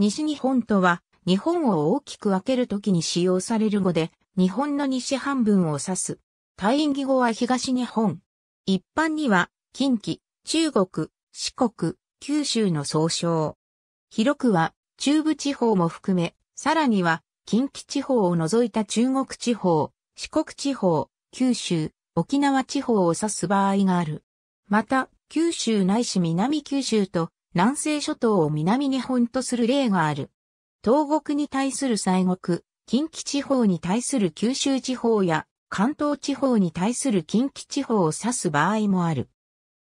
西日本とは、日本を大きく分けるときに使用される語で、日本の西半分を指す。大英義語は東日本。一般には、近畿、中国、四国、九州の総称。広くは、中部地方も含め、さらには、近畿地方を除いた中国地方、四国地方、九州、沖縄地方を指す場合がある。また、九州ないし南九州と南西諸島を南日本とする例がある。東国に対する西国、近畿地方に対する九州地方や関東地方に対する近畿地方を指す場合もある。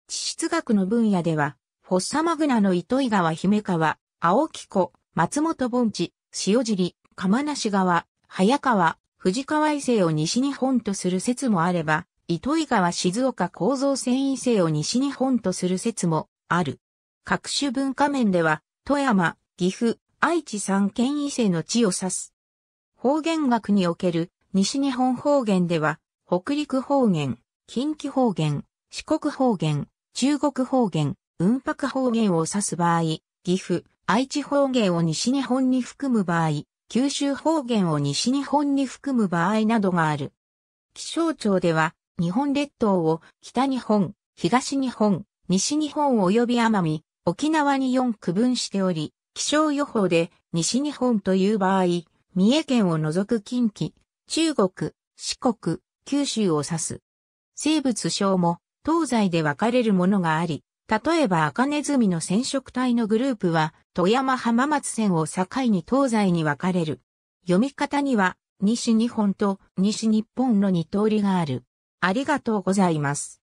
地質学の分野では、フォッサマグナの糸井川姫川、青木湖、松本盆地、塩尻、釜梨川、早川、藤川伊勢を西日本とする説もあれば、糸井川静岡構造繊維性を西日本とする説もある。各種文化面では、富山、岐阜、愛知三県異性の地を指す。方言学における西日本方言では、北陸方言、近畿方言、四国方言、中国方言、雲白方言を指す場合、岐阜、愛知方言を西日本に含む場合、九州方言を西日本に含む場合などがある。気象庁では、日本列島を北日本、東日本、西日本及び奄美、沖縄に4区分しており、気象予報で西日本という場合、三重県を除く近畿、中国、四国、九州を指す。生物症も東西で分かれるものがあり、例えば赤ネズミの染色体のグループは富山浜松線を境に東西に分かれる。読み方には西日本と西日本の二通りがある。ありがとうございます。